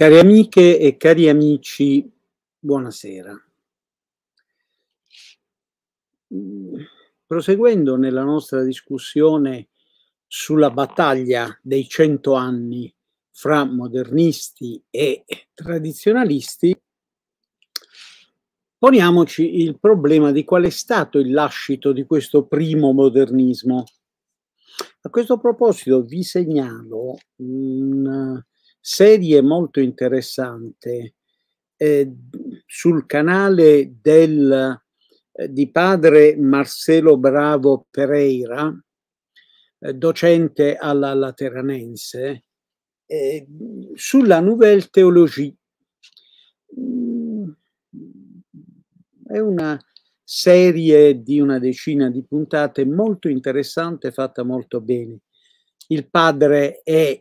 Cari amiche e cari amici, buonasera. Proseguendo nella nostra discussione sulla battaglia dei cento anni fra modernisti e tradizionalisti, poniamoci il problema di qual è stato il lascito di questo primo modernismo. A questo proposito vi segnalo un serie molto interessante eh, sul canale del, eh, di padre Marcelo Bravo Pereira, eh, docente alla Lateranense, eh, sulla Nouvelle Théologie. Mm, è una serie di una decina di puntate molto interessante, fatta molto bene. Il padre è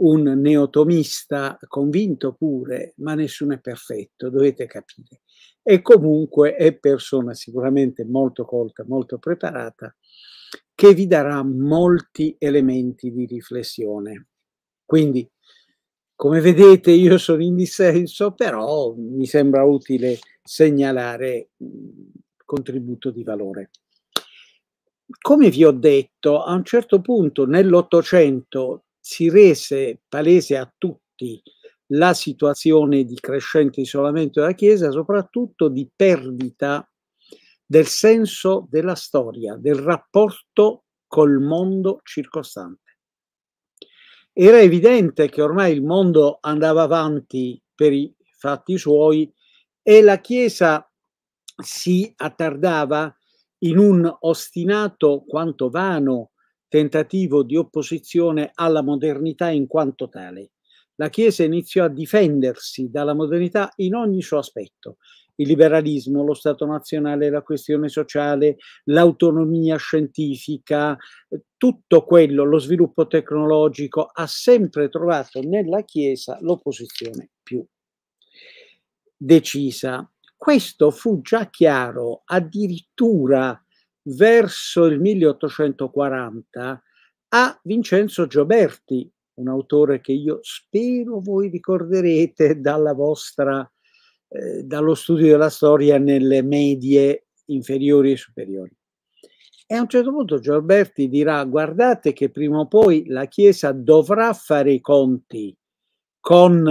un neotomista convinto pure, ma nessuno è perfetto, dovete capire. E comunque è persona sicuramente molto colta, molto preparata, che vi darà molti elementi di riflessione. Quindi, come vedete, io sono in dissenso, però mi sembra utile segnalare contributo di valore. Come vi ho detto, a un certo punto nell'Ottocento si rese palese a tutti la situazione di crescente isolamento della Chiesa, soprattutto di perdita del senso della storia, del rapporto col mondo circostante. Era evidente che ormai il mondo andava avanti per i fatti suoi e la Chiesa si attardava in un ostinato quanto vano tentativo di opposizione alla modernità in quanto tale. La Chiesa iniziò a difendersi dalla modernità in ogni suo aspetto. Il liberalismo, lo Stato nazionale, la questione sociale, l'autonomia scientifica, tutto quello, lo sviluppo tecnologico, ha sempre trovato nella Chiesa l'opposizione più decisa. Questo fu già chiaro addirittura verso il 1840 a Vincenzo Gioberti, un autore che io spero voi ricorderete dalla vostra, eh, dallo studio della storia nelle medie inferiori e superiori. E a un certo punto Gioberti dirà guardate che prima o poi la Chiesa dovrà fare i conti con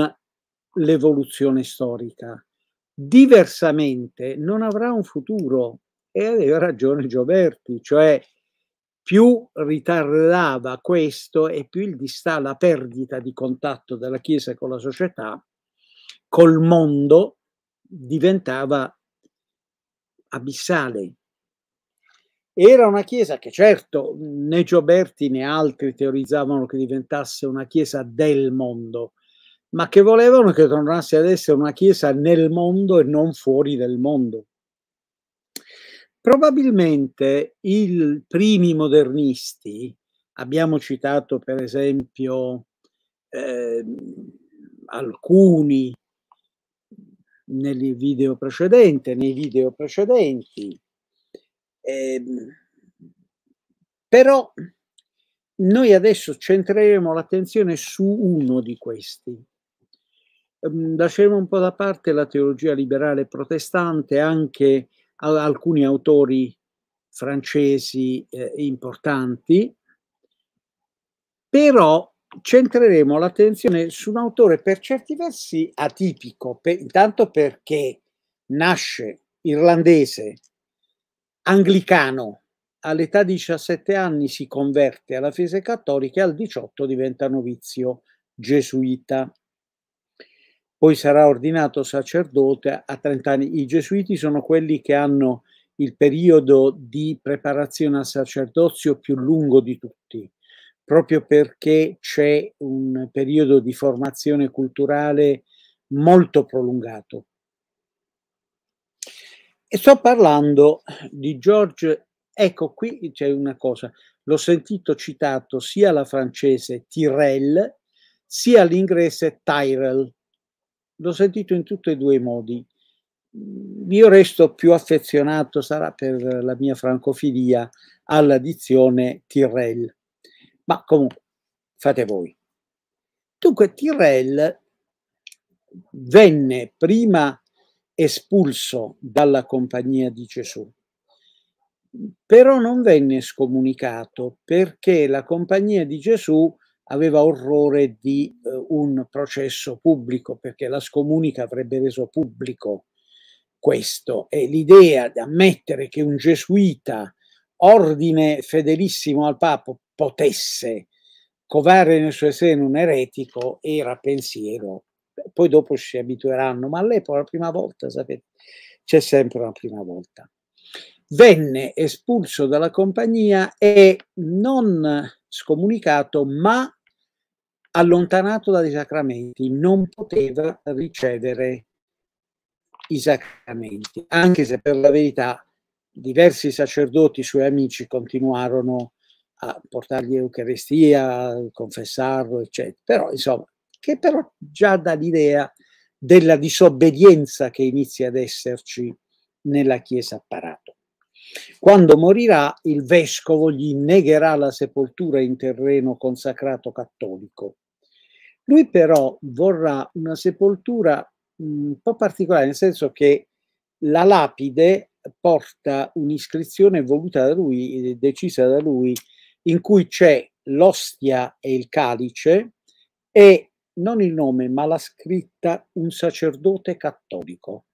l'evoluzione storica, diversamente non avrà un futuro e aveva ragione Gioberti, cioè più ritardava questo e più il distà la perdita di contatto della Chiesa con la società, col mondo diventava abissale. Era una chiesa che certo né Gioberti né altri teorizzavano che diventasse una chiesa del mondo, ma che volevano che tornasse ad essere una chiesa nel mondo e non fuori del mondo. Probabilmente i primi modernisti, abbiamo citato per esempio eh, alcuni nel video precedente, nei video precedenti, eh, però noi adesso centreremo l'attenzione su uno di questi. Ehm, lasceremo un po' da parte la teologia liberale protestante anche alcuni autori francesi eh, importanti, però centreremo l'attenzione su un autore per certi versi atipico, per, intanto perché nasce irlandese, anglicano, all'età di 17 anni si converte alla fede cattolica e al 18 diventa novizio gesuita poi sarà ordinato sacerdote a 30 anni. I gesuiti sono quelli che hanno il periodo di preparazione al sacerdozio più lungo di tutti, proprio perché c'è un periodo di formazione culturale molto prolungato. E sto parlando di George, ecco qui c'è una cosa, l'ho sentito citato sia la francese Tyrell sia l'inglese Tyrell l'ho sentito in tutti e due i modi. Mm, io resto più affezionato, sarà per la mia francofilia, alla dizione Tirrell. Ma comunque, fate voi. Dunque, Tirrell venne prima espulso dalla compagnia di Gesù, però non venne scomunicato perché la compagnia di Gesù aveva orrore di eh, un processo pubblico perché la scomunica avrebbe reso pubblico questo e l'idea di ammettere che un gesuita ordine fedelissimo al Papa potesse covare nel suo seno un eretico era pensiero. Poi dopo si abitueranno, ma all'epoca la prima volta, sapete, c'è sempre una prima volta. Venne espulso dalla compagnia e non scomunicato, ma allontanato dai sacramenti, non poteva ricevere i sacramenti, anche se per la verità diversi sacerdoti suoi amici continuarono a portargli l'Eucarestia, a confessarlo, eccetera. Però, insomma, che però già dà l'idea della disobbedienza che inizia ad esserci nella Chiesa apparato. Quando morirà, il vescovo gli negherà la sepoltura in terreno consacrato cattolico lui però vorrà una sepoltura mm, un po' particolare, nel senso che la lapide porta un'iscrizione voluta da lui, eh, decisa da lui, in cui c'è l'ostia e il calice e non il nome, ma la scritta un sacerdote cattolico.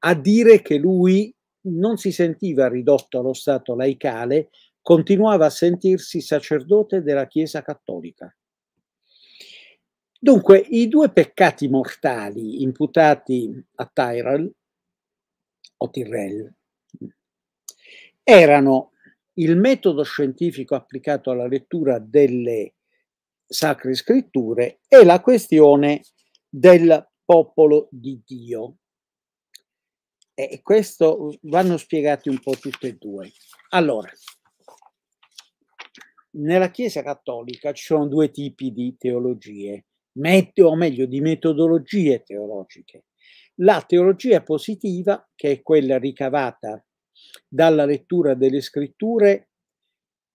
A dire che lui non si sentiva ridotto allo stato laicale, continuava a sentirsi sacerdote della Chiesa cattolica. Dunque, i due peccati mortali imputati a Tyrell o Tyrell erano il metodo scientifico applicato alla lettura delle sacre scritture e la questione del popolo di Dio. E questo vanno spiegati un po' tutti e due. Allora, nella Chiesa cattolica ci sono due tipi di teologie met- o meglio di metodologie teologiche. La teologia positiva, che è quella ricavata dalla lettura delle scritture,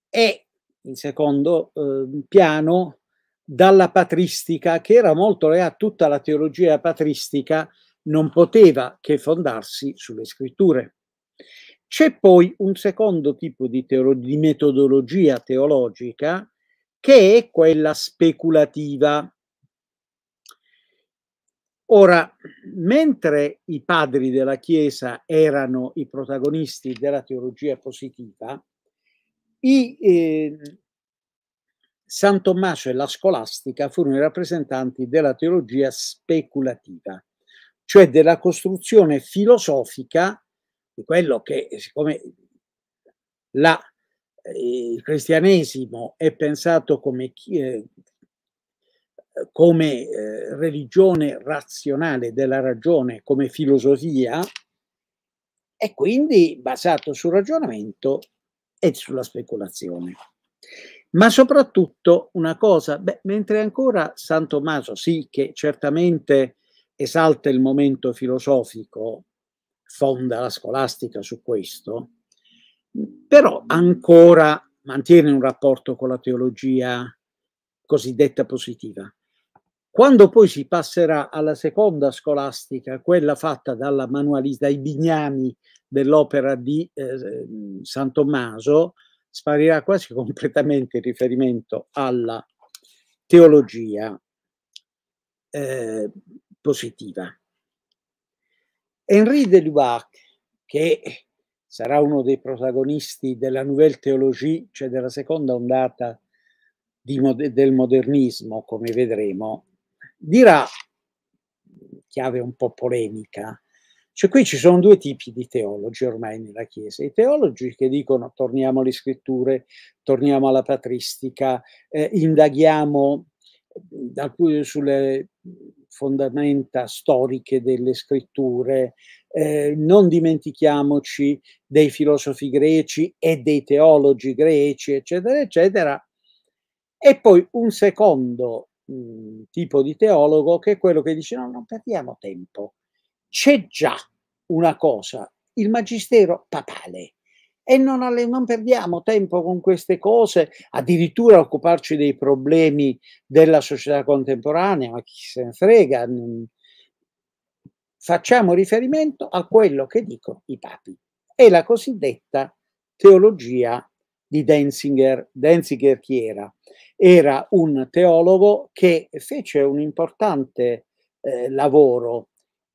è in secondo eh, piano dalla patristica, che era molto legata a tutta la teologia patristica non poteva che fondarsi sulle scritture. C'è poi un secondo tipo di, teolo- di metodologia teologica che è quella speculativa, Ora, mentre i padri della Chiesa erano i protagonisti della teologia positiva, i, eh, San Tommaso e la scolastica furono i rappresentanti della teologia speculativa, cioè della costruzione filosofica di quello che, siccome la, eh, il cristianesimo è pensato come eh, eh, come eh, religione razionale della ragione, come filosofia, e quindi basato sul ragionamento e sulla speculazione. Ma soprattutto una cosa, beh, mentre ancora San Tommaso sì che certamente esalta il momento filosofico, fonda la scolastica su questo, però ancora mantiene un rapporto con la teologia cosiddetta positiva. Quando poi si passerà alla seconda scolastica, quella fatta dalla manualista, dai bignami dell'opera di eh, San Tommaso, sparirà quasi completamente il riferimento alla teologia eh, positiva. Henri de Lubac, che sarà uno dei protagonisti della Nouvelle Théologie, cioè della seconda ondata di, del modernismo, come vedremo, dirà, chiave un po' polemica, cioè qui ci sono due tipi di teologi ormai nella Chiesa, i teologi che dicono torniamo alle scritture, torniamo alla patristica, eh, indaghiamo eh, alcune sulle fondamenta storiche delle scritture, eh, non dimentichiamoci dei filosofi greci e dei teologi greci, eccetera, eccetera. E poi un secondo tipo di teologo che è quello che dice no, non perdiamo tempo, c'è già una cosa, il magistero papale. E non, alle, non perdiamo tempo con queste cose, addirittura occuparci dei problemi della società contemporanea, ma chi se ne frega, facciamo riferimento a quello che dicono i papi. È la cosiddetta teologia di Denzinger. Denzinger chi era? Era un teologo che fece un importante eh, lavoro,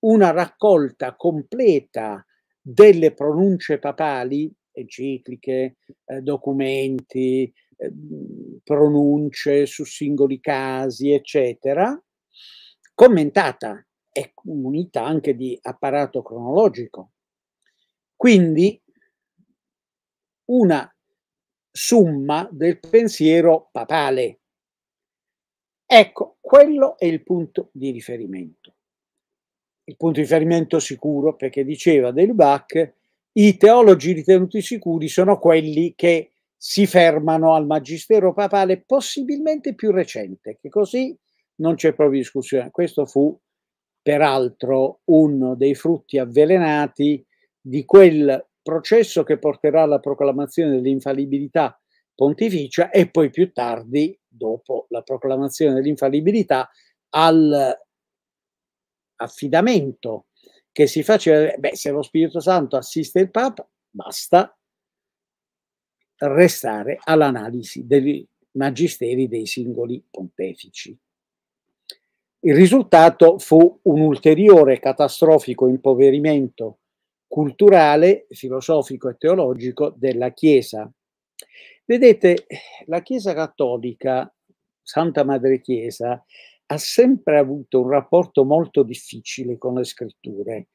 una raccolta completa delle pronunce papali, encicliche, eh, documenti, eh, pronunce su singoli casi, eccetera, commentata e munita anche di apparato cronologico. Quindi una summa del pensiero papale. Ecco, quello è il punto di riferimento. Il punto di riferimento sicuro, perché diceva Del Delbach, i teologi ritenuti sicuri sono quelli che si fermano al magistero papale possibilmente più recente, che così non c'è proprio discussione. Questo fu peraltro uno dei frutti avvelenati di quel processo che porterà alla proclamazione dell'infallibilità pontificia e poi più tardi, dopo la proclamazione dell'infallibilità, al affidamento che si faceva, beh, se lo Spirito Santo assiste il Papa, basta restare all'analisi dei magisteri dei singoli pontefici. Il risultato fu un ulteriore catastrofico impoverimento culturale, filosofico e teologico della Chiesa. Vedete, la Chiesa cattolica, Santa Madre Chiesa, ha sempre avuto un rapporto molto difficile con le scritture.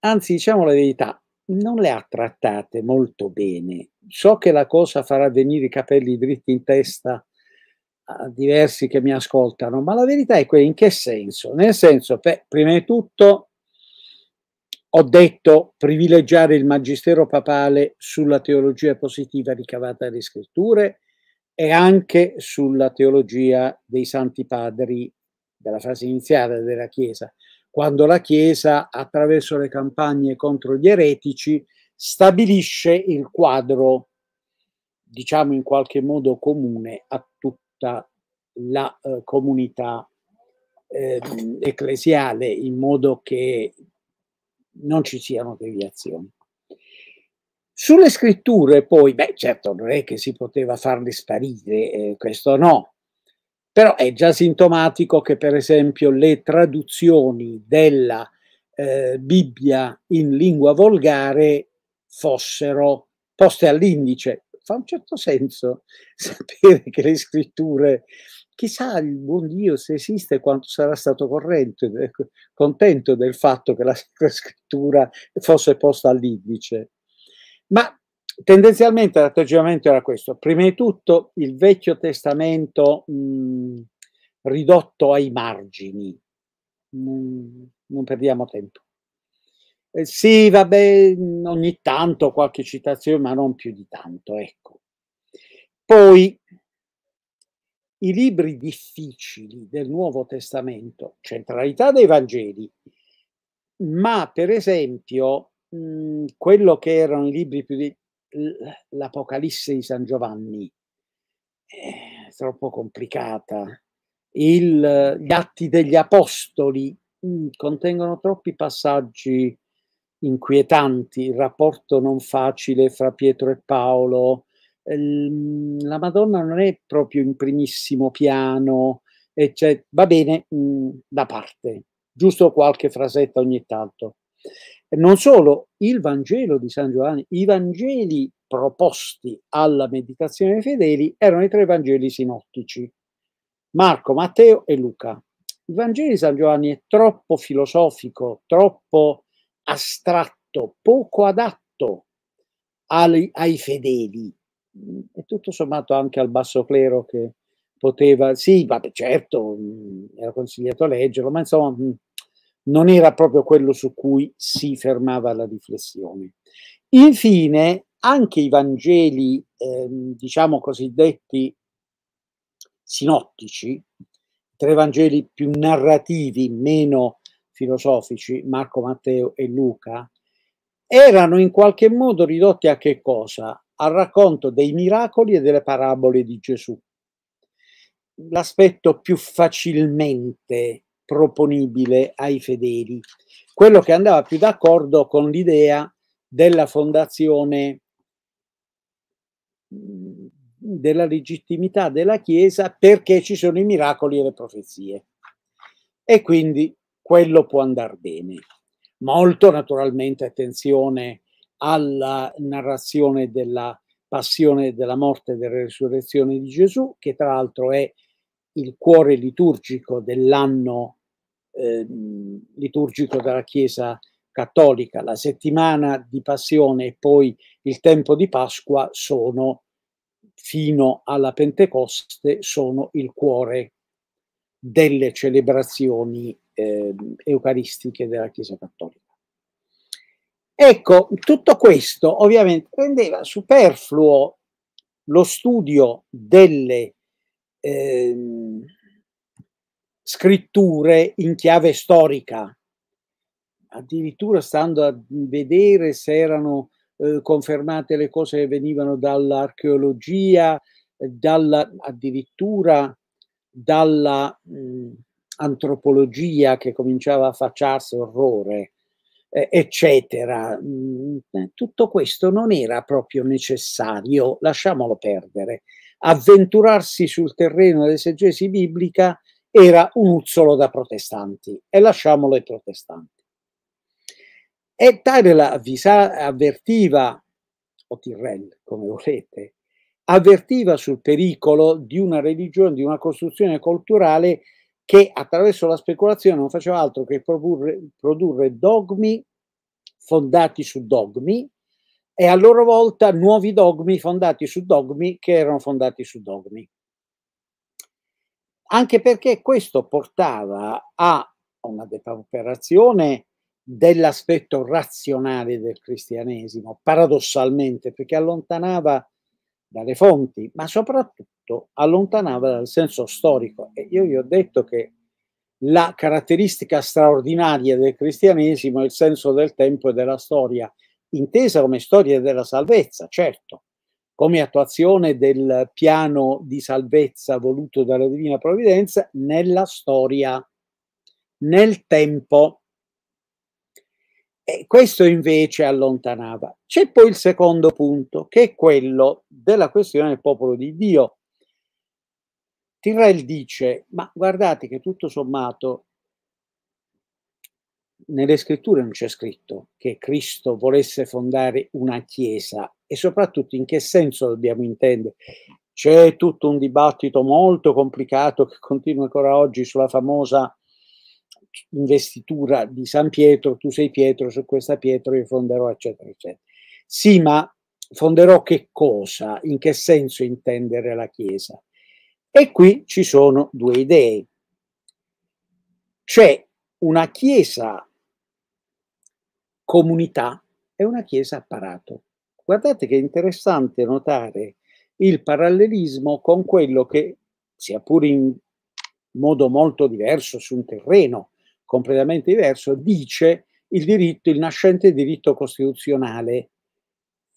Anzi, diciamo la verità, non le ha trattate molto bene. So che la cosa farà venire i capelli dritti in testa a diversi che mi ascoltano, ma la verità è quella in che senso? Nel senso, beh, prima di tutto, ho detto privilegiare il magistero papale sulla teologia positiva ricavata dalle scritture e anche sulla teologia dei santi padri della fase iniziale della Chiesa, quando la Chiesa attraverso le campagne contro gli eretici stabilisce il quadro, diciamo in qualche modo comune a tutta la eh, comunità eh, ecclesiale, in modo che non ci siano deviazioni. Sulle scritture poi, beh certo non è che si poteva farle sparire, eh, questo no, però è già sintomatico che per esempio le traduzioni della eh, Bibbia in lingua volgare fossero poste all'indice, fa un certo senso sapere che le scritture, chissà il buon Dio se esiste quanto sarà stato corrente, ecco, contento del fatto che la scrittura fosse posta all'indice. Ma tendenzialmente l'atteggiamento era questo. Prima di tutto il Vecchio Testamento mh, ridotto ai margini. Mh, non perdiamo tempo. Eh, sì, vabbè, ogni tanto qualche citazione, ma non più di tanto, ecco. Poi i libri difficili del Nuovo Testamento, centralità dei Vangeli, ma per esempio mh, mhmm, quello che erano i libri più di l'Apocalisse di San Giovanni, eh, troppo complicata, Il, gli atti degli apostoli mh, contengono troppi passaggi inquietanti, il rapporto non facile fra Pietro e Paolo, ehm, la Madonna non è proprio in primissimo piano, cioè, va bene mh, da parte, giusto qualche frasetta ogni tanto. Non solo, il Vangelo di San Giovanni, i Vangeli proposti alla meditazione dei fedeli erano i tre Vangeli sinottici, Marco, Matteo e Luca. Il Vangelo di San Giovanni è troppo filosofico, troppo astratto, poco adatto ai, ai fedeli e tutto sommato anche al basso clero che poteva, sì, vabbè, certo, mm, era consigliato leggerlo, ma insomma mm, non era proprio quello su cui si fermava la riflessione. Infine, anche i Vangeli, ehm, diciamo cosiddetti sinottici, tre Vangeli più narrativi, meno filosofici, Marco Matteo e Luca, erano in qualche modo ridotti a che cosa? Al racconto dei miracoli e delle parabole di Gesù. L'aspetto più facilmente proponibile ai fedeli, quello che andava più d'accordo con l'idea della fondazione mm, della legittimità della Chiesa perché ci sono i miracoli e le profezie. E quindi quello può andare bene. Molto naturalmente attenzione alla narrazione della passione della morte e della risurrezione di Gesù, che tra l'altro è il cuore liturgico dell'anno eh, liturgico della Chiesa cattolica. La settimana di passione e poi il tempo di Pasqua sono, fino alla Pentecoste, sono il cuore delle celebrazioni eh, eucaristiche della Chiesa Cattolica. Ecco, tutto questo ovviamente rendeva superfluo lo studio delle eh, scritture in chiave storica, addirittura stando a vedere se erano eh, confermate le cose che venivano dall'archeologia, dalla, addirittura dalla... Mh, mm, antropologia che cominciava a facciarsi orrore, eh, eccetera. Mm, eh, tutto questo non era proprio necessario, lasciamolo perdere. Avventurarsi sul terreno dell'esegesi biblica era un uzzolo da protestanti e lasciamolo ai protestanti. E Tyrell avvisa, avvertiva, o Tirrell come volete, avvertiva sul pericolo di una religione, di una costruzione culturale che attraverso la speculazione non faceva altro che produrre, produrre dogmi fondati su dogmi e a loro volta nuovi dogmi fondati su dogmi che erano fondati su dogmi. Anche perché questo portava a una depauperazione dell'aspetto razionale del cristianesimo, paradossalmente, perché allontanava dalle fonti, ma soprattutto allontanava dal senso storico. E io vi ho detto che la caratteristica straordinaria del cristianesimo è il senso del tempo e della storia, intesa come storia della salvezza, certo, come attuazione del piano di salvezza voluto dalla Divina Provvidenza nella storia, nel tempo. E questo invece allontanava. C'è poi il secondo punto, che è quello della questione del popolo di Dio. Tirrell dice, ma guardate che tutto sommato nelle scritture non c'è scritto che Cristo volesse fondare una chiesa e soprattutto in che senso dobbiamo intendere. C'è tutto un dibattito molto complicato che continua ancora oggi sulla famosa investitura di San Pietro, tu sei Pietro, su questa pietra io fonderò, eccetera, eccetera. Sì, ma fonderò che cosa? In che senso intendere la Chiesa? E qui ci sono due idee. C'è una Chiesa comunità e una Chiesa apparato. Guardate che interessante notare il parallelismo con quello che, sia pure in modo molto diverso su un terreno, completamente diverso, dice il diritto, il nascente diritto costituzionale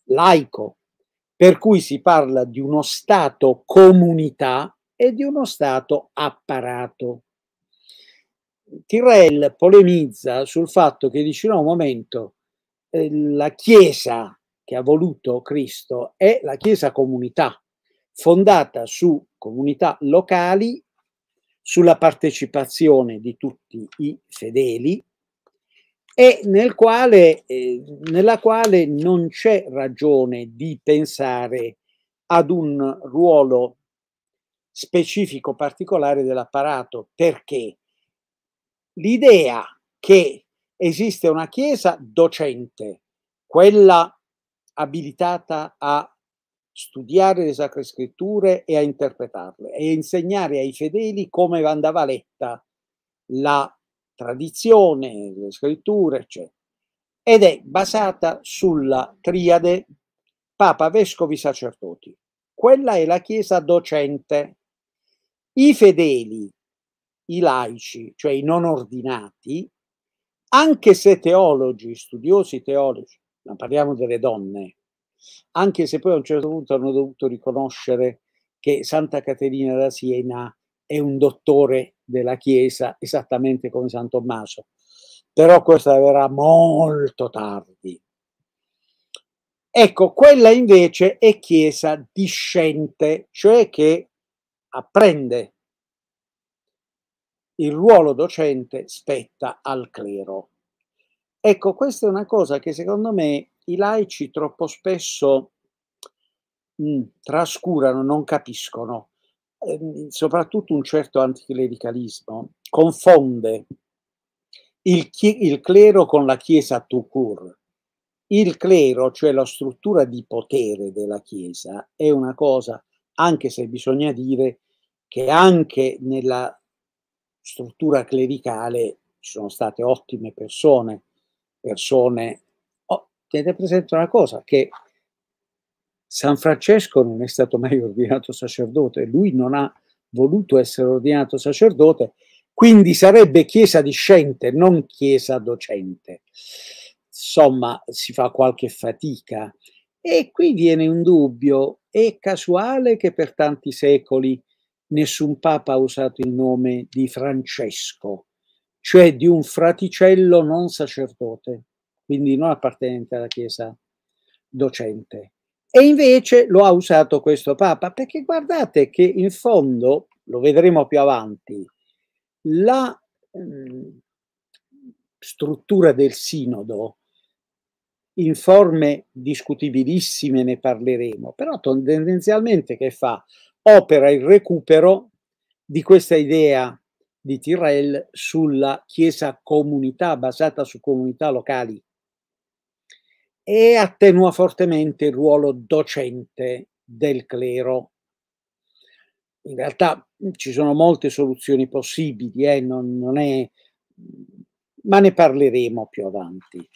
laico, per cui si parla di uno Stato comunità e di uno Stato apparato. Tirrell polemizza sul fatto che dice no, un momento, eh, la Chiesa che ha voluto Cristo è la Chiesa comunità, fondata su comunità locali sulla partecipazione di tutti i fedeli e nel quale, eh, nella quale non c'è ragione di pensare ad un ruolo specifico particolare dell'apparato perché l'idea che esiste una chiesa docente, quella abilitata a studiare le sacre scritture e a interpretarle e insegnare ai fedeli come andava letta la tradizione, le scritture, eccetera. Ed è basata sulla triade Papa, Vescovi, Sacerdoti. Quella è la Chiesa docente. I fedeli, i laici, cioè i non ordinati, anche se teologi, studiosi teologi, ma parliamo delle donne, anche se poi a un certo punto hanno dovuto riconoscere che Santa Caterina da Siena è un dottore della Chiesa, esattamente come San Tommaso. Però questo avverrà molto tardi. Ecco, quella invece è Chiesa discente, cioè che apprende. Il ruolo docente spetta al clero. Ecco, questa è una cosa che secondo me i laici troppo spesso mh, mm, trascurano, non capiscono, eh, soprattutto un certo anticlericalismo confonde il, il, clero con la Chiesa tout court. Il clero, cioè la struttura di potere della Chiesa, è una cosa, anche se bisogna dire che anche nella struttura clericale ci sono state ottime persone, persone tenete presente una cosa, che San Francesco non è stato mai ordinato sacerdote, lui non ha voluto essere ordinato sacerdote, quindi sarebbe chiesa discente, non chiesa docente. Insomma, si fa qualche fatica e qui viene un dubbio, è casuale che per tanti secoli nessun papa ha usato il nome di Francesco, cioè di un fraticello non sacerdote quindi non appartenente alla Chiesa docente. E invece lo ha usato questo Papa, perché guardate che in fondo, lo vedremo più avanti, la mh, ehm, struttura del sinodo, in forme discutibilissime ne parleremo, però tendenzialmente che fa? Opera il recupero di questa idea di Tirrell sulla chiesa comunità, basata su comunità locali, e attenua fortemente il ruolo docente del clero. In realtà ci sono molte soluzioni possibili, eh, non, non è, ma ne parleremo più avanti.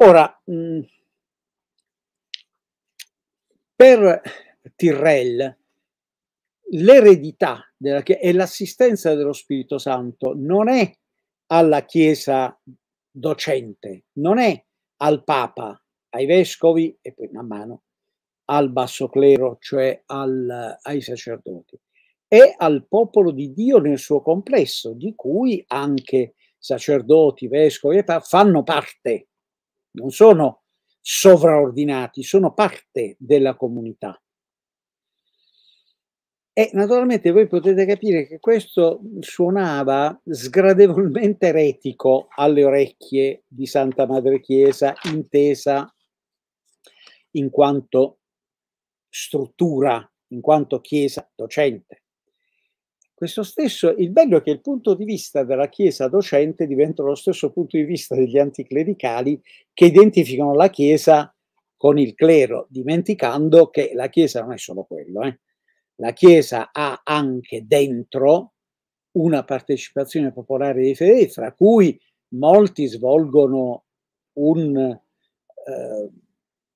Ora, per Tirrell, l'eredità e l'assistenza dello Spirito Santo non è alla Chiesa docente, non è al Papa, ai vescovi e poi man mano al basso clero, cioè al, ai sacerdoti, e al popolo di Dio nel suo complesso, di cui anche sacerdoti, vescovi e pa- fanno parte, non sono sovraordinati, sono parte della comunità. E naturalmente voi potete capire che questo suonava sgradevolmente eretico alle orecchie di Santa Madre Chiesa, intesa in quanto struttura, in quanto Chiesa docente. Questo stesso, il bello è che il punto di vista della Chiesa docente diventa lo stesso punto di vista degli anticlericali che identificano la Chiesa con il clero, dimenticando che la Chiesa non è solo quello. Eh la Chiesa ha anche dentro una partecipazione popolare dei fedeli, fra cui molti svolgono un eh,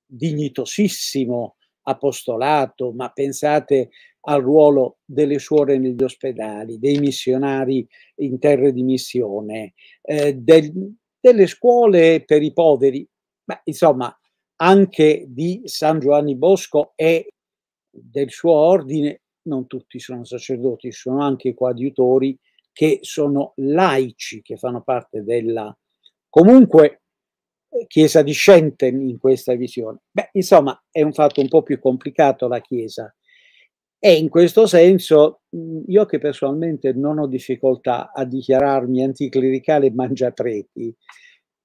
dignitosissimo apostolato, ma pensate al ruolo delle suore negli ospedali, dei missionari in terre di missione, eh, del, delle scuole per i poveri, ma insomma anche di San Giovanni Bosco è del suo ordine, non tutti sono sacerdoti, ci sono anche coadiutori che sono laici, che fanno parte della comunque eh, Chiesa discente in questa visione. Beh, insomma, è un fatto un po' più complicato la Chiesa. E in questo senso, mm, io che personalmente non ho difficoltà a dichiararmi anticlericale mangiatreti,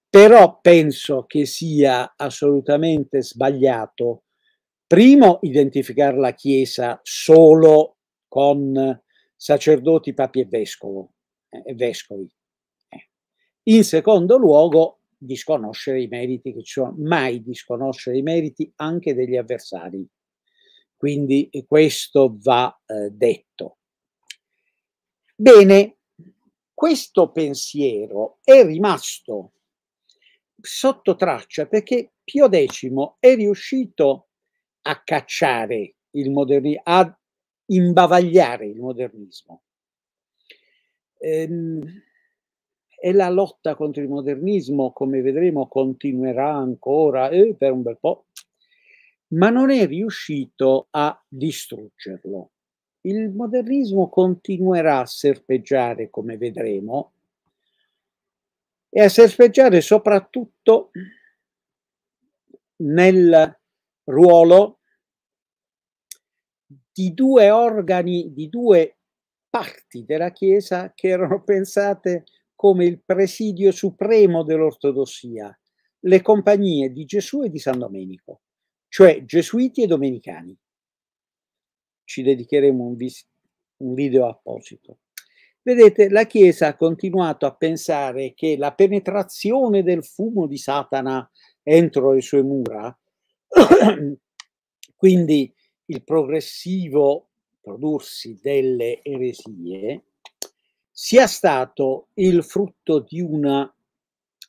però penso che sia assolutamente sbagliato Primo, identificare la Chiesa solo con sacerdoti, papi e, vescovo, eh, vescovi. Eh. In secondo luogo, disconoscere i meriti che ci sono, mai disconoscere i meriti anche degli avversari. Quindi eh, questo va eh, detto. Bene, questo pensiero è rimasto sotto traccia perché Pio X è riuscito a a cacciare il modernismo, a imbavagliare il modernismo. Ehm, e la lotta contro il modernismo, come vedremo, continuerà ancora eh, per un bel po', ma non è riuscito a distruggerlo. Il modernismo continuerà a serpeggiare, come vedremo, e a serpeggiare soprattutto nel ruolo di due organi, di due parti della Chiesa che erano pensate come il presidio supremo dell'ortodossia, le compagnie di Gesù e di San Domenico, cioè gesuiti e domenicani. Ci dedicheremo un, un video apposito. Vedete, la Chiesa ha continuato a pensare che la penetrazione del fumo di Satana entro le sue mura, quindi il progressivo prodursi delle eresie sia stato il frutto di una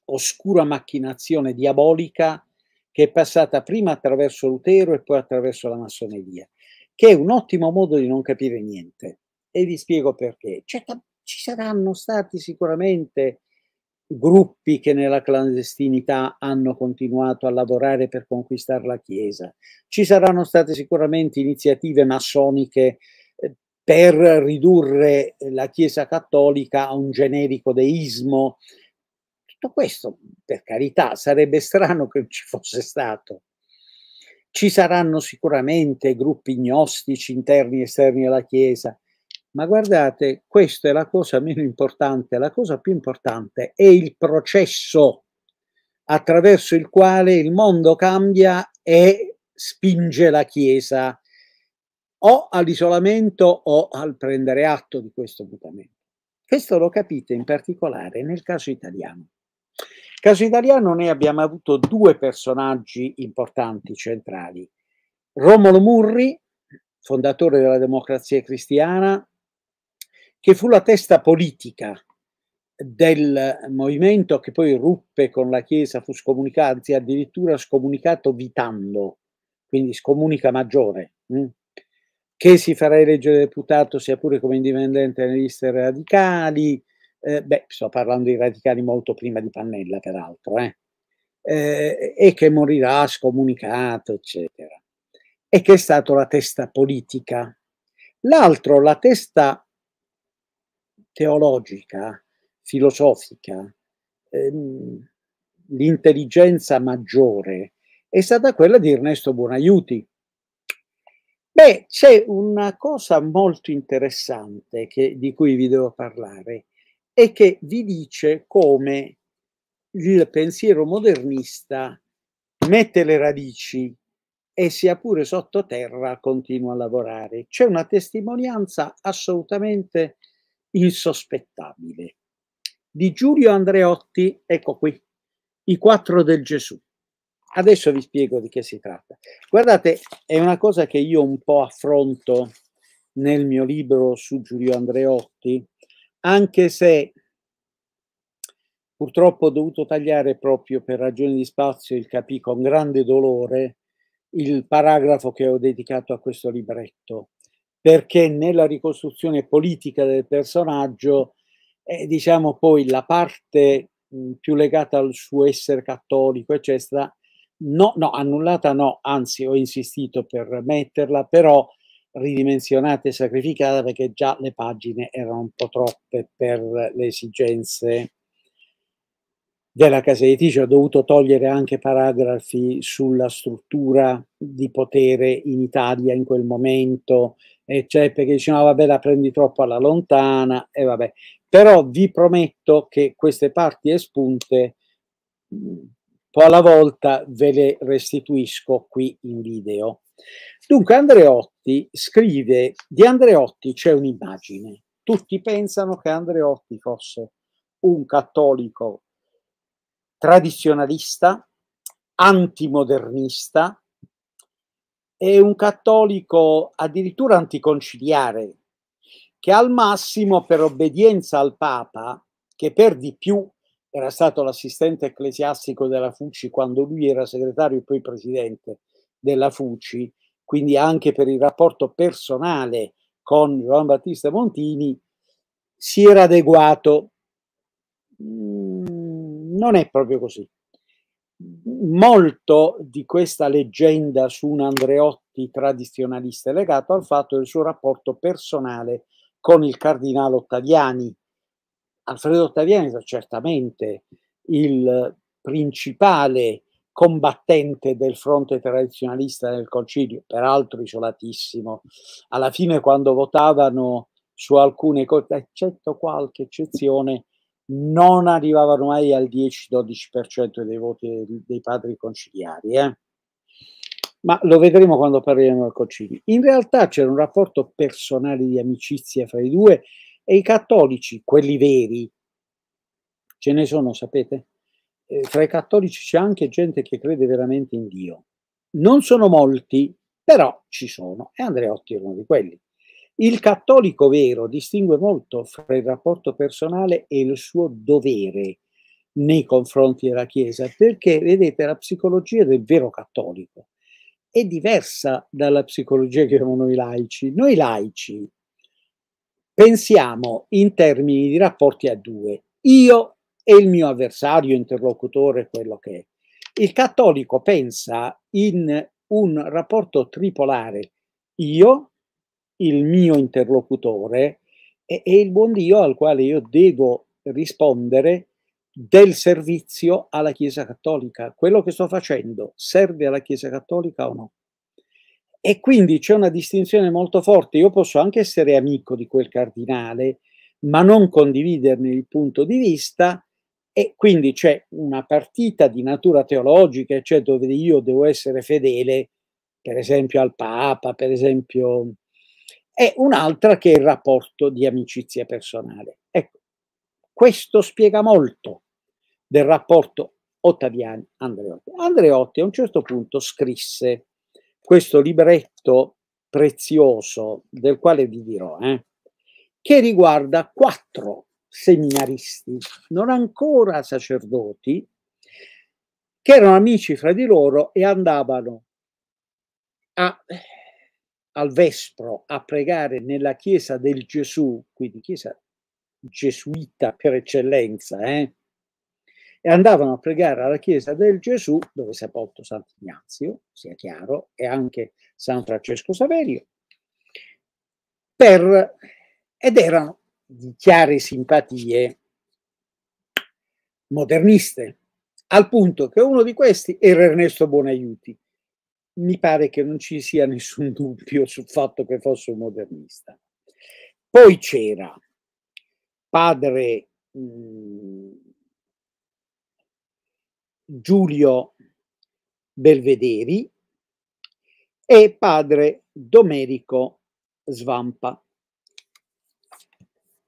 oscura macchinazione diabolica che è passata prima attraverso Lutero e poi attraverso la massoneria, che è un ottimo modo di non capire niente. E vi spiego perché. Cioè, ci saranno stati sicuramente gruppi che nella clandestinità hanno continuato a lavorare per conquistare la Chiesa. Ci saranno state sicuramente iniziative massoniche eh, per ridurre la Chiesa cattolica a un generico deismo. Tutto questo, per carità, sarebbe strano che ci fosse stato. Ci saranno sicuramente gruppi gnostici interni e esterni alla Chiesa, ma guardate, questa è la cosa meno importante, la cosa più importante è il processo attraverso il quale il mondo cambia e spinge la Chiesa o all'isolamento o al prendere atto di questo mutamento. Questo lo capite in particolare nel caso italiano. Nel caso italiano noi abbiamo avuto due personaggi importanti, centrali. Romolo Murri, fondatore della democrazia cristiana, che fu la testa politica del movimento che poi ruppe con la Chiesa, fu scomunicato, anzi addirittura scomunicato vitando, quindi scomunica maggiore, mh? Mm, che si farà eleggere deputato sia pure come indipendente nelle liste radicali, eh, beh, sto parlando di radicali molto prima di Pannella peraltro, eh? Eh, e che morirà scomunicato, eccetera, e che è stato la testa politica. L'altro, la testa teologica, filosofica, ehm, l'intelligenza maggiore è stata quella di Ernesto Buonaiuti. Beh, c'è una cosa molto interessante che, di cui vi devo parlare e che vi dice come il pensiero modernista mette le radici e sia pure sottoterra continua a lavorare. C'è una testimonianza assolutamente insospettabile. Di Giulio Andreotti, ecco qui, i quattro del Gesù. Adesso vi spiego di che si tratta. Guardate, è una cosa che io un po' affronto nel mio libro su Giulio Andreotti, anche se purtroppo ho dovuto tagliare proprio per ragioni di spazio il capì con grande dolore il paragrafo che ho dedicato a questo libretto perché nella ricostruzione politica del personaggio, eh, diciamo poi la parte mh, più legata al suo essere cattolico, eccetera, no, no, annullata no, anzi ho insistito per metterla, però ridimensionata e sacrificata perché già le pagine erano un po' troppe per le esigenze della casa editrice, ho dovuto togliere anche paragrafi sulla struttura di potere in Italia in quel momento, cioè perché dicevano vabbè la prendi troppo alla lontana e vabbè. Però vi prometto che queste parti espunte poi alla volta ve le restituisco qui in video. Dunque Andreotti scrive, di Andreotti c'è un'immagine, tutti pensano che Andreotti fosse un cattolico tradizionalista, antimodernista e un cattolico addirittura anticonciliare, che al massimo per obbedienza al Papa, che per di più era stato l'assistente ecclesiastico della Fucci quando lui era segretario e poi presidente della Fucci, quindi anche per il rapporto personale con Giovan Battista Montini, si era adeguato. Mm non è proprio così. Molto di questa leggenda su un Andreotti tradizionalista è legato al fatto del suo rapporto personale con il cardinale Ottaviani. Alfredo Ottaviani era certamente il principale combattente del fronte tradizionalista nel concilio, peraltro isolatissimo. Alla fine quando votavano su alcune cose, eccetto qualche eccezione, non arrivavano mai al 10-12% dei voti dei padri conciliari. Eh? Ma lo vedremo quando parleremo del concilio. In realtà c'era un rapporto personale di amicizia fra i due e i cattolici, quelli veri, ce ne sono, sapete? Eh, fra i cattolici c'è anche gente che crede veramente in Dio. Non sono molti, però ci sono, e Andreotti è uno di quelli. Il cattolico vero distingue molto fra il rapporto personale e il suo dovere nei confronti della Chiesa, perché vedete la psicologia del vero cattolico è diversa dalla psicologia che abbiamo noi laici. Noi laici pensiamo in termini di rapporti a due, io e il mio avversario, interlocutore, quello che è. Il cattolico pensa in un rapporto tripolare, io, il mio interlocutore è, è il buon Dio al quale io devo rispondere del servizio alla Chiesa Cattolica. Quello che sto facendo serve alla Chiesa Cattolica o no? E quindi c'è una distinzione molto forte. Io posso anche essere amico di quel cardinale, ma non condividerne il punto di vista e quindi c'è una partita di natura teologica, cioè dove io devo essere fedele, per esempio al Papa, per esempio e un'altra che è il rapporto di amicizia personale. Ecco, questo spiega molto del rapporto Ottaviani-Andreotti. Andreotti a un certo punto scrisse questo libretto prezioso, del quale vi dirò, eh, che riguarda quattro seminaristi, non ancora sacerdoti, che erano amici fra di loro e andavano a al Vespro a pregare nella chiesa del Gesù, quindi chiesa gesuita per eccellenza, eh? e andavano a pregare alla chiesa del Gesù, dove è sepolto Sant'Ignazio, sia chiaro, e anche San Francesco Saverio, per, ed erano di chiare simpatie moderniste, al punto che uno di questi era Ernesto Buonaiuti, mi pare che non ci sia nessun dubbio sul fatto che fosse un modernista. Poi c'era padre mh, mhmm, Giulio Belvederi e padre Domenico Svampa.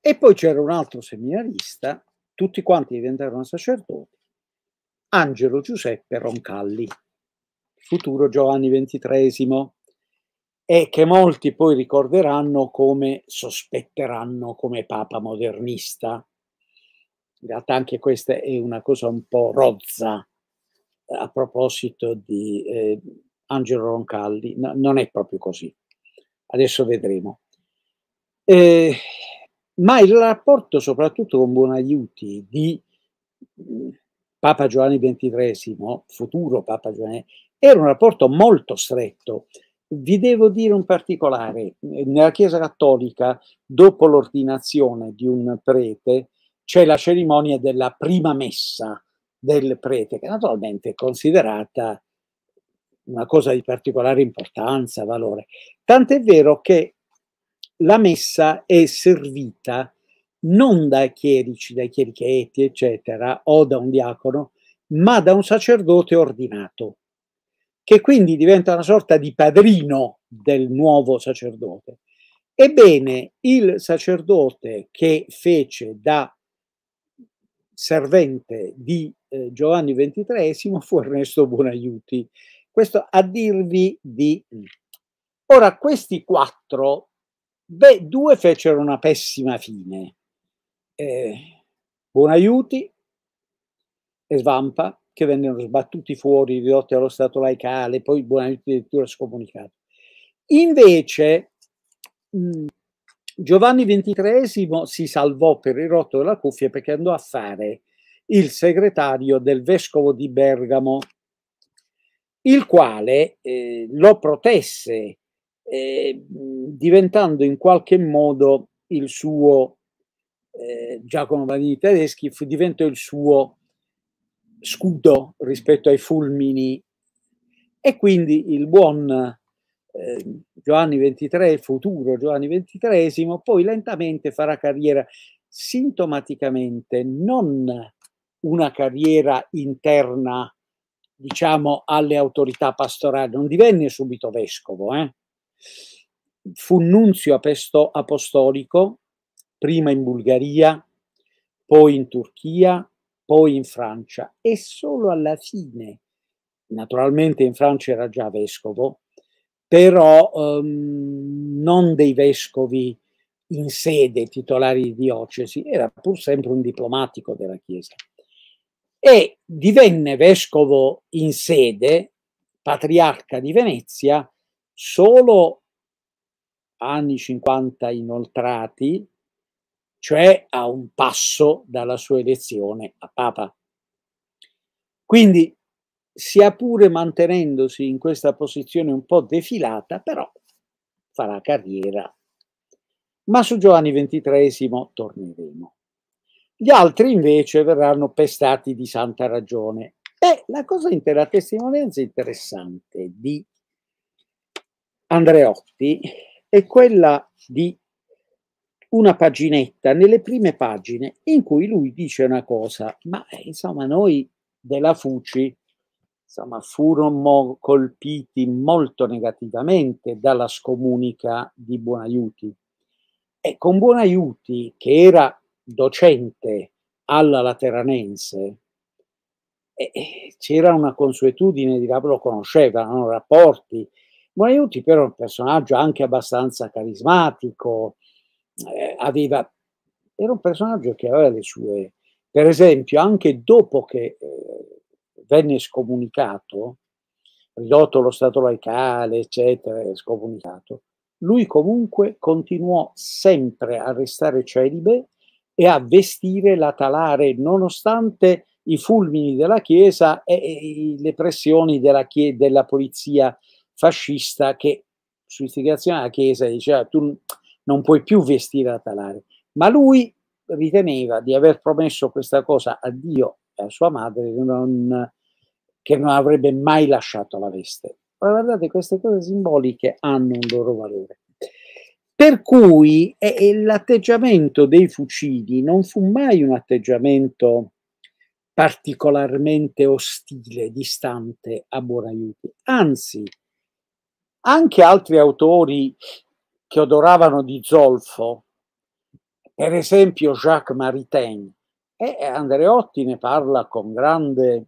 E poi c'era un altro seminarista, tutti quanti diventarono sacerdoti, Angelo Giuseppe Roncalli futuro Giovanni XXIII e che molti poi ricorderanno come sospetteranno come papa modernista. In realtà anche questa è una cosa un po' rozza eh, a proposito di eh, Angelo Roncalli, no, non è proprio così. Adesso vedremo. Eh, ma il rapporto soprattutto con Buonaiuti di mm, Papa Giovanni XXIII, futuro Papa Giovanni era un rapporto molto stretto. Vi devo dire un particolare. Nella Chiesa Cattolica, dopo l'ordinazione di un prete, c'è la cerimonia della prima messa del prete, che naturalmente è considerata una cosa di particolare importanza, valore. Tant'è vero che la messa è servita non dai chierici, dai chierichetti, eccetera, o da un diacono, ma da un sacerdote ordinato che quindi diventa una sorta di padrino del nuovo sacerdote. Ebbene, il sacerdote che fece da servente di eh, Giovanni XXIII fu Ernesto Buonaiuti. Questo a dirvi di... Ora, questi quattro, beh, due fecero una pessima fine. Eh, Buonaiuti, Svampa, che vennero sbattuti fuori, ridotti allo stato laicale, poi Buonaiuti addirittura scomunicato. Invece mh, Giovanni XXIII si salvò per il rotto della cuffia perché andò a fare il segretario del vescovo di Bergamo, il quale eh, lo protesse, eh, diventando in qualche modo il suo, eh, Giacomo Vanini Tedeschi diventò il suo scudo rispetto ai fulmini e quindi il buon eh, Giovanni XXIII, futuro Giovanni XXIII, poi lentamente farà carriera sintomaticamente, non una carriera interna, diciamo, alle autorità pastorali, non divenne subito vescovo, eh? fu nunzio apostolico, prima in Bulgaria, poi in Turchia, poi in Francia e solo alla fine, naturalmente in Francia era già vescovo, però ehm, non dei vescovi in sede titolari di diocesi, era pur sempre un diplomatico della Chiesa. E divenne vescovo in sede, patriarca di Venezia, solo anni 50 inoltrati, cioè a un passo dalla sua elezione a Papa. Quindi, sia pure mantenendosi in questa posizione un po' defilata, però farà carriera. Ma su Giovanni XXIII torneremo. Gli altri invece verranno pestati di santa ragione. E la cosa intera testimonianza interessante di Andreotti è quella di una paginetta nelle prime pagine in cui lui dice una cosa, ma eh, insomma noi della Fuci insomma, furono colpiti molto negativamente dalla scomunica di Buonaiuti. E con Buonaiuti, che era docente alla Lateranense, c'era una consuetudine, di là, lo conoscevano, rapporti. Buonaiuti però è un personaggio anche abbastanza carismatico, eh, aveva, era un personaggio che aveva le sue, per esempio, anche dopo che eh, venne scomunicato, ridotto allo stato laicale, eccetera, scomunicato, lui comunque continuò sempre a restare celibe e a vestire la talare, nonostante i fulmini della Chiesa e, e le pressioni della, della polizia fascista che su istigazione della Chiesa diceva tu non puoi più vestire a talare. Ma lui riteneva di aver promesso questa cosa a Dio e a sua madre che non, che non avrebbe mai lasciato la veste. Ma guardate, queste cose simboliche hanno un loro valore. Per cui eh, l'atteggiamento dei fucili non fu mai un atteggiamento particolarmente ostile, distante a Buonaiuti. Anzi, anche altri autori che odoravano di zolfo, per esempio Jacques Maritain, e Andreotti ne parla con grande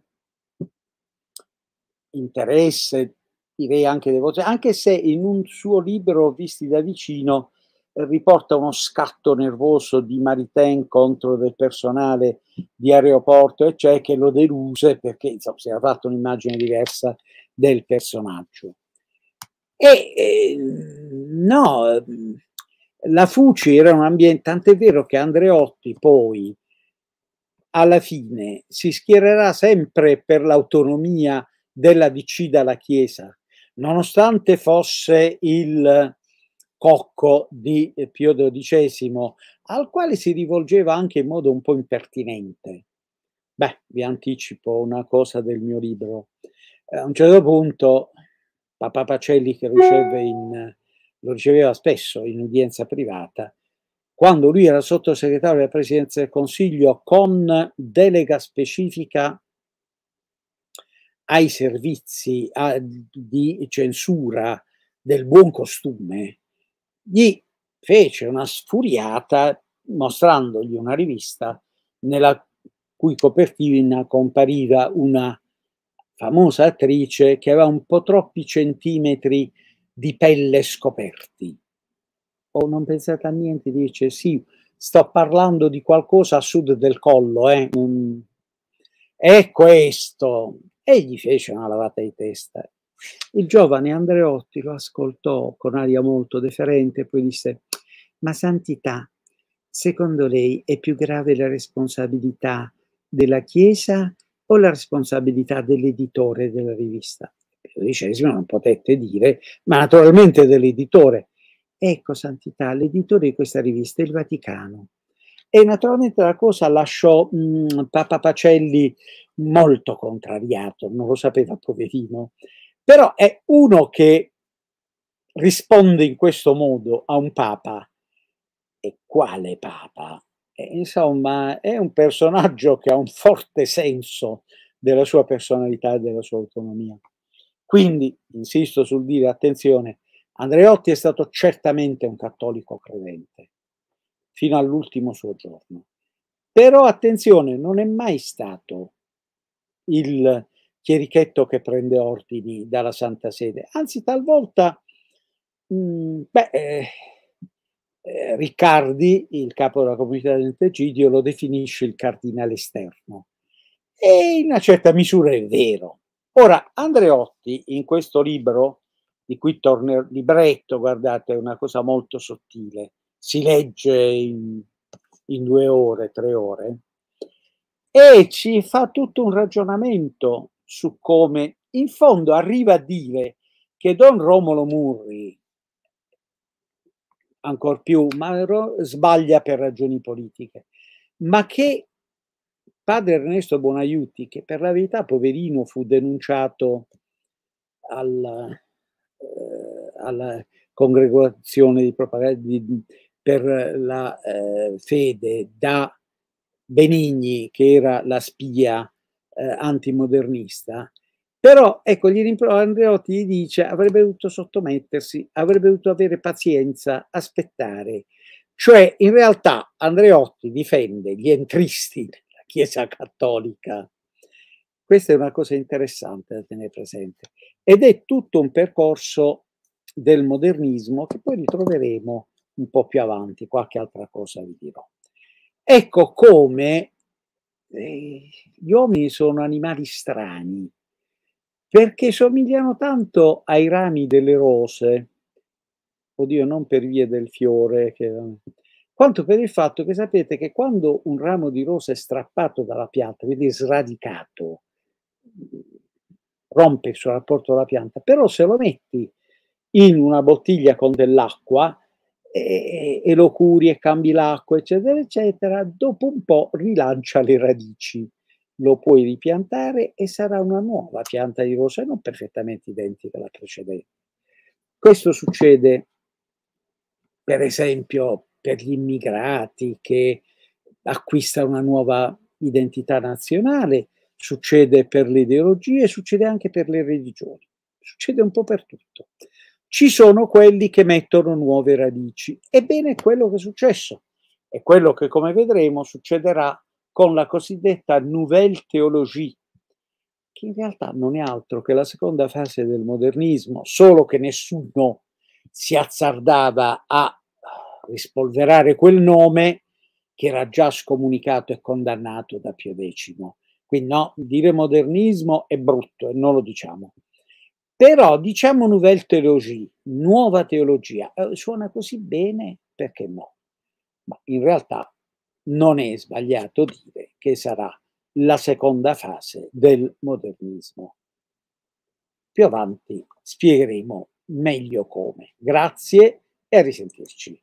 interesse, direi anche devozione, anche se in un suo libro Visti da vicino riporta uno scatto nervoso di Maritain contro del personale di aeroporto e c'è cioè che lo deluse perché insomma, si era fatta un'immagine diversa del personaggio. E eh, no, ehm, la Fuci era un ambiente, tant'è vero che Andreotti poi alla fine si schiererà sempre per l'autonomia della DC dalla Chiesa, nonostante fosse il cocco di Pio XII, al quale si rivolgeva anche in modo un po' impertinente. Beh, vi anticipo una cosa del mio libro. A un certo punto Papa Pacelli che riceve in, lo riceveva spesso in udienza privata, quando lui era sottosegretario della Presidenza del Consiglio con delega specifica ai servizi a, di censura del buon costume, gli fece una sfuriata mostrandogli una rivista nella cui copertina compariva una famosa attrice che aveva un po' troppi centimetri di pelle scoperti. Oh, non pensate a niente, dice sì, sto parlando di qualcosa a sud del collo, eh. Mm. È questo. E gli fece una lavata di testa. Il giovane Andreotti lo ascoltò con aria molto deferente, poi disse, ma santità, secondo lei è più grave la responsabilità della Chiesa o la responsabilità dell'editore della rivista? Il dodicesimo non potete dire, ma naturalmente dell'editore. Ecco, Santità, l'editore di questa rivista è il Vaticano. E naturalmente la cosa lasciò mh, mm, Papa Pacelli molto contrariato, non lo sapeva poverino, però è uno che risponde in questo modo a un Papa. E quale Papa? Eh, insomma, è un personaggio che ha un forte senso della sua personalità e della sua autonomia. Quindi, insisto sul dire, attenzione, Andreotti è stato certamente un cattolico credente, fino all'ultimo suo giorno. Però, attenzione, non è mai stato il chierichetto che prende ordini dalla Santa Sede, anzi talvolta, mh, mm, beh, eh, eh, Riccardi, il capo della comunità del Tegidio, lo definisce il cardinale esterno. E in una certa misura è vero. Ora, Andreotti, in questo libro, di cui torna il libretto, guardate, è una cosa molto sottile, si legge in, in due ore, tre ore, e ci fa tutto un ragionamento su come, in fondo, arriva a dire che Don Romolo Murri, ancora più Mauro, sbaglia per ragioni politiche, ma che padre Ernesto Bonaiuti, che per la verità poverino fu denunciato alla, eh, alla congregazione di propaganda di, per la eh, fede da Benigni, che era la spia eh, antimodernista, però ecco, gli rimpro- Andreotti gli dice avrebbe dovuto sottomettersi, avrebbe dovuto avere pazienza, aspettare. Cioè, in realtà Andreotti difende gli entristi della Chiesa Cattolica. Questa è una cosa interessante da tenere presente. Ed è tutto un percorso del modernismo che poi ritroveremo un po' più avanti, qualche altra cosa vi dirò. Ecco come eh, gli uomini sono animali strani perché somigliano tanto ai rami delle rose, oddio non per via del fiore, che... quanto per il fatto che sapete che quando un ramo di rosa è strappato dalla pianta, quindi sradicato, rompe il suo rapporto alla pianta, però se lo metti in una bottiglia con dell'acqua e, e lo curi e cambi l'acqua, eccetera, eccetera, dopo un po' rilancia le radici lo puoi ripiantare e sarà una nuova pianta di rosa non perfettamente identica alla precedente. Questo succede per esempio per gli immigrati che acquistano una nuova identità nazionale, succede per le ideologie, succede anche per le religioni, succede un po' per tutto. Ci sono quelli che mettono nuove radici. Ebbene, quello che è successo è quello che, come vedremo, succederà con la cosiddetta Nouvelle Théologie, che in realtà non è altro che la seconda fase del modernismo, solo che nessuno si azzardava a rispolverare quel nome che era già scomunicato e condannato da Pio X. Quindi no, dire modernismo è brutto e non lo diciamo. Però diciamo nouvelle teologie, nuova teologia, eh, suona così bene, perché no? Ma in realtà non è sbagliato dire che sarà la seconda fase del modernismo. Più avanti spiegheremo meglio come. Grazie e a risentirci.